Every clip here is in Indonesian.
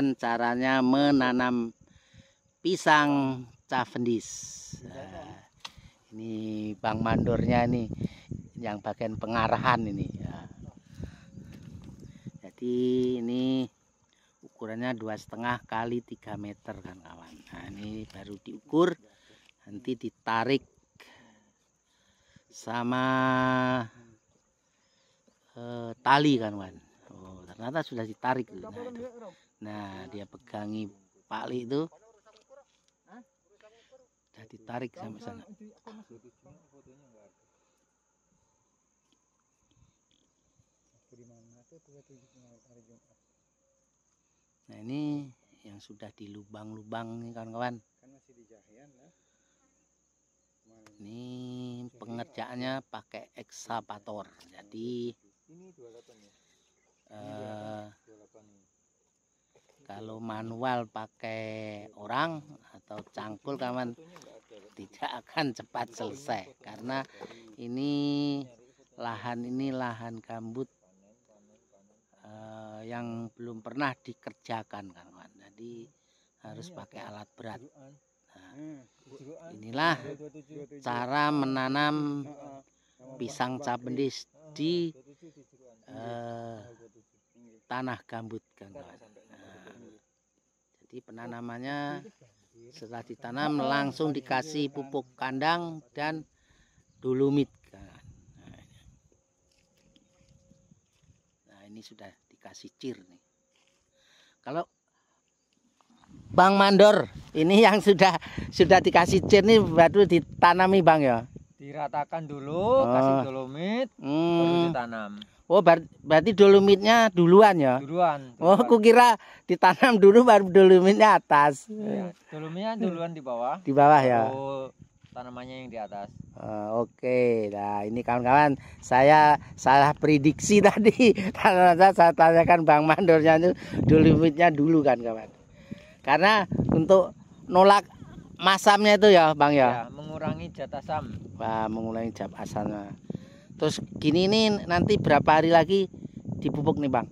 menunjukkan caranya menanam pisang Cavendish. Nah, ini Bang Mandornya ini yang bagian pengarahan ini. Ya. Jadi ini ukurannya dua setengah kali tiga meter kan kawan. Nah, ini baru diukur nanti ditarik sama eh, tali kan kawan. Oh, ternyata sudah ditarik. Nah, itu nah dia pegangi pali itu jadi ditarik sampai sana nah ini yang sudah di lubang-lubang nih kawan-kawan ini pengerjaannya pakai ekskavator jadi ini 28 ya. Eh, iya, kalau manual pakai orang atau cangkul kawan tidak akan cepat selesai karena ini lahan ini lahan gambut eh, yang belum pernah dikerjakan kawan jadi harus pakai alat berat nah, inilah cara menanam pisang cabendis di eh, tanah gambut kawan jadi penanamannya oh, setelah ditanam oh, langsung oh, dikasih iya, iya, pupuk iya. kandang dan dolomit. Kan. Nah ini sudah dikasih cir nih. Kalau Bang Mandor, ini yang sudah sudah dikasih cir nih baru ditanami Bang ya? Diratakan dulu, oh. kasih dolomit, hmm. baru ditanam. Oh ber berarti dolomitnya duluan ya? Duluan. duluan. Oh, aku kira ditanam dulu baru dolomitnya atas. Ya, dolomitnya duluan di bawah. Di bawah ya. tanamannya yang di atas. Uh, Oke, okay. nah ini kawan-kawan saya salah prediksi tadi. Karena saya tanyakan Bang Mandornya itu dolomitnya dulu kan kawan. Karena untuk nolak masamnya itu ya Bang ya. ya mengurangi jatah asam. Wah, mengurangi jatah asamnya terus gini nih nanti berapa hari lagi dipupuk nih bang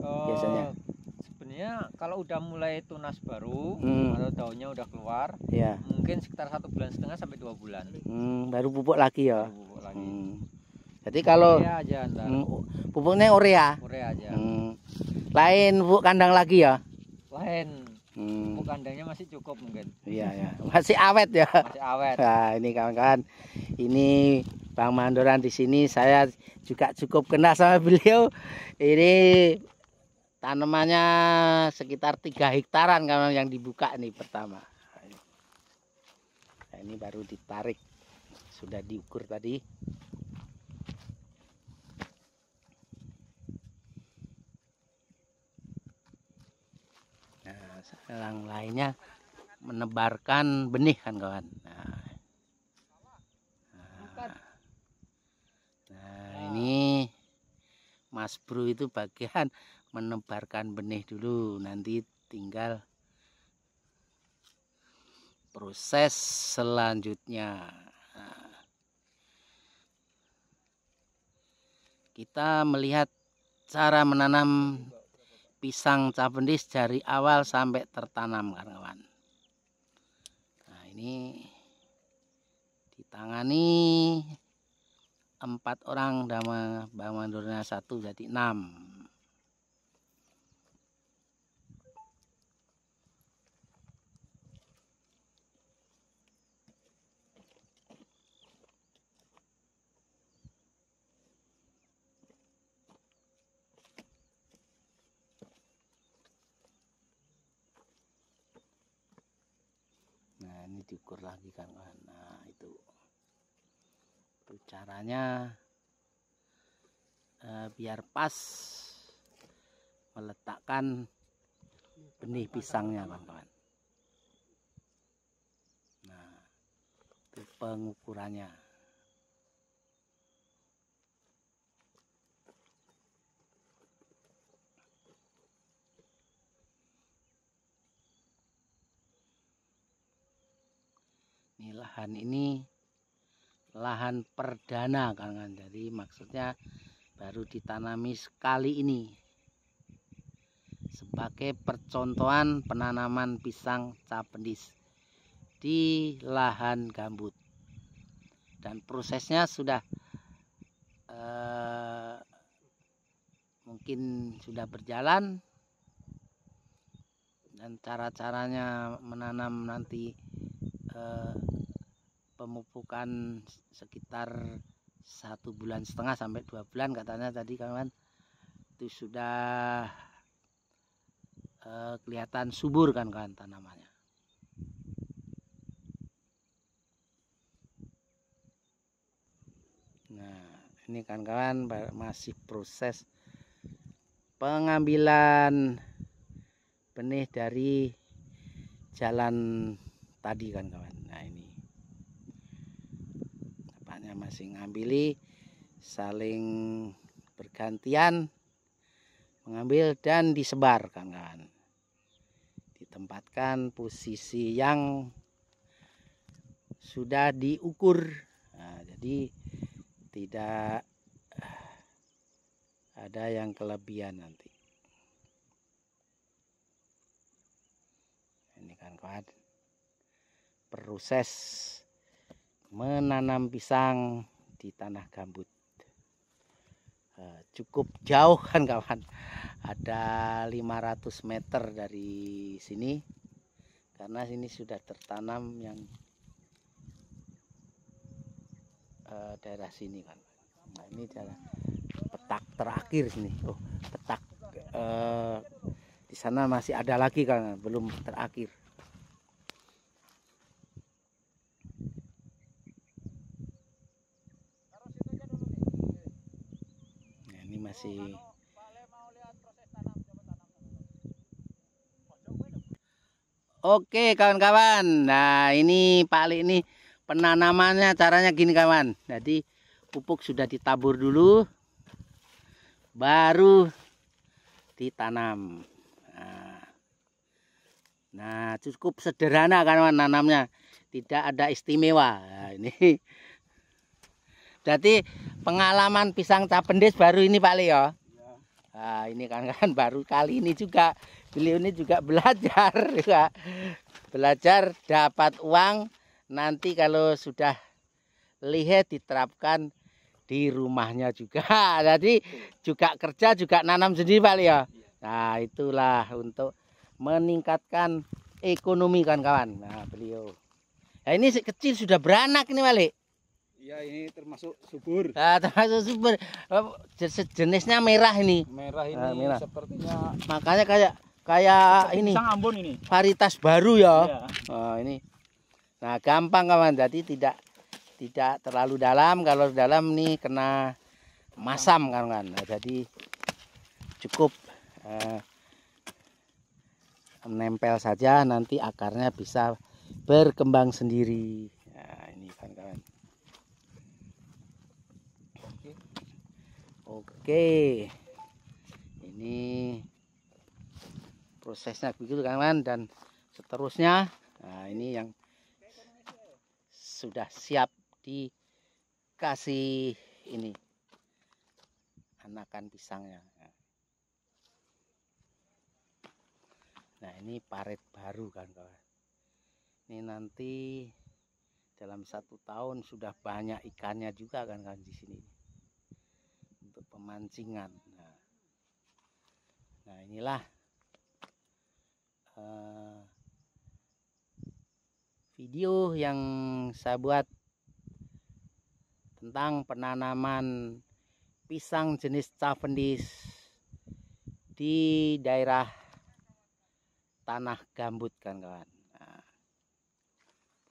oh, biasanya sebenarnya kalau udah mulai tunas baru hmm. atau daunnya udah keluar ya. mungkin sekitar satu bulan setengah sampai dua bulan hmm, baru pupuk lagi ya baru pupuk lagi hmm. jadi kalau urea aja hmm, pupuknya urea urea aja hmm. lain pupuk kandang lagi ya lain hmm. pupuk kandangnya masih cukup mungkin iya ya masih awet ya masih awet nah ini kawan-kawan ini Bang Mandoran di sini saya juga cukup kenal sama beliau. Ini tanamannya sekitar tiga hektaran kalau yang dibuka nih pertama. Nah, ini baru ditarik sudah diukur tadi. Nah, yang lainnya menebarkan benih kan kawan. Nah, ini Mas Bro itu bagian menebarkan benih dulu nanti tinggal proses selanjutnya kita melihat cara menanam pisang cabendis dari awal sampai tertanam kawan nah ini ditangani empat orang sama Bang Mandurnya satu jadi enam Nah, ini diukur lagi kan. Nah, itu caranya eh, biar pas meletakkan benih pisangnya kawan-kawan. Nah, itu pengukurannya. Ini lahan ini lahan perdana kan jadi maksudnya baru ditanami sekali ini sebagai percontohan penanaman pisang capendis di lahan gambut dan prosesnya sudah eh, mungkin sudah berjalan dan cara-caranya menanam nanti eh, pemupukan sekitar satu bulan setengah sampai dua bulan katanya tadi kawan itu sudah eh, kelihatan subur kan kawan tanamannya nah ini kan kawan masih proses pengambilan benih dari jalan tadi kan kawan masing-masing ambili saling bergantian mengambil dan disebar kawan-kawan ditempatkan posisi yang sudah diukur nah, jadi tidak ada yang kelebihan nanti ini kan kawan proses menanam pisang di tanah gambut eh, cukup jauh kan kawan ada 500 meter dari sini karena sini sudah tertanam yang eh, daerah sini kan nah ini adalah petak terakhir sini oh petak eh, di sana masih ada lagi kan belum terakhir kasih. Oke kawan-kawan, nah ini Pak Ali ini penanamannya caranya gini kawan. Jadi pupuk sudah ditabur dulu, baru ditanam. Nah, nah cukup sederhana kawan nanamnya, tidak ada istimewa. Nah, ini jadi pengalaman pisang capendes baru ini Pak Leo. Nah, ini kan kan baru kali ini juga beliau ini juga belajar juga ya. belajar dapat uang nanti kalau sudah lihat diterapkan di rumahnya juga. Jadi juga kerja juga nanam sendiri Pak Leo. Nah, itulah untuk meningkatkan ekonomi kan kawan. Nah, beliau. Nah, ini kecil sudah beranak ini balik. Iya, ini termasuk subur. Ah termasuk subur. Oh, sejenisnya merah ini. Merah ini Ah, merah. sepertinya makanya kayak kayak ini. Sang Ambon ini. Varietas baru ya. Iya. Oh, ini. Nah, gampang kawan. Jadi tidak tidak terlalu dalam. Kalau dalam nih kena masam kan kan. Nah, jadi cukup eh, menempel saja nanti akarnya bisa berkembang sendiri. Oke. Ini prosesnya begitu kawan dan seterusnya nah ini yang sudah siap dikasih ini anakan pisangnya. Nah, ini parit baru kan kawan. Ini nanti dalam satu tahun sudah banyak ikannya juga kan kan di sini pemancingan. Nah, nah inilah uh, video yang saya buat tentang penanaman pisang jenis Cavendish di daerah tanah gambut kan kawan. Nah,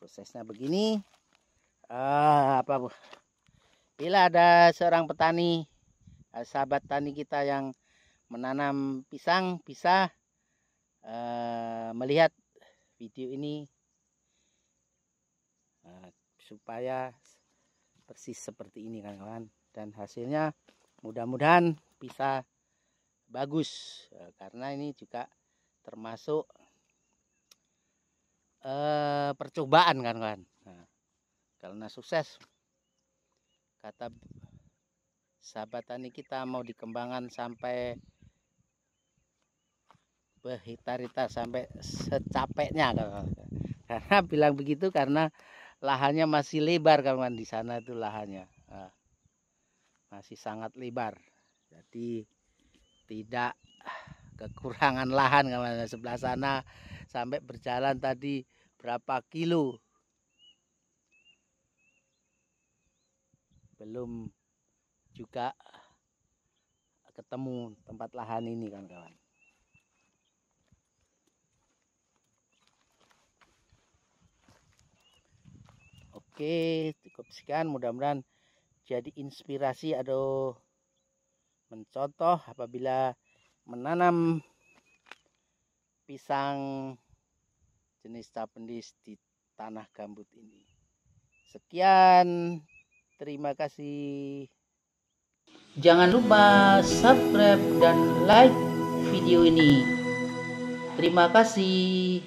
prosesnya begini. Uh, apa bu? Bila ada seorang petani Eh, sahabat tani kita yang menanam pisang bisa uh, melihat video ini uh, supaya persis seperti ini kawan-kawan dan hasilnya mudah-mudahan bisa bagus uh, karena ini juga termasuk eh, percobaan kan kawan nah, karena sukses kata sahabat tani kita mau dikembangkan sampai berhita sampai secapeknya karena bilang begitu karena lahannya masih lebar kawan di sana itu lahannya ah. masih sangat lebar jadi tidak kekurangan lahan kawan sebelah sana sampai berjalan tadi berapa kilo belum juga ketemu tempat lahan ini kawan-kawan Oke, cukup sekian. Mudah-mudahan jadi inspirasi atau mencontoh apabila menanam pisang jenis tapendis di tanah gambut ini. Sekian, terima kasih. Jangan lupa subscribe dan like video ini. Terima kasih.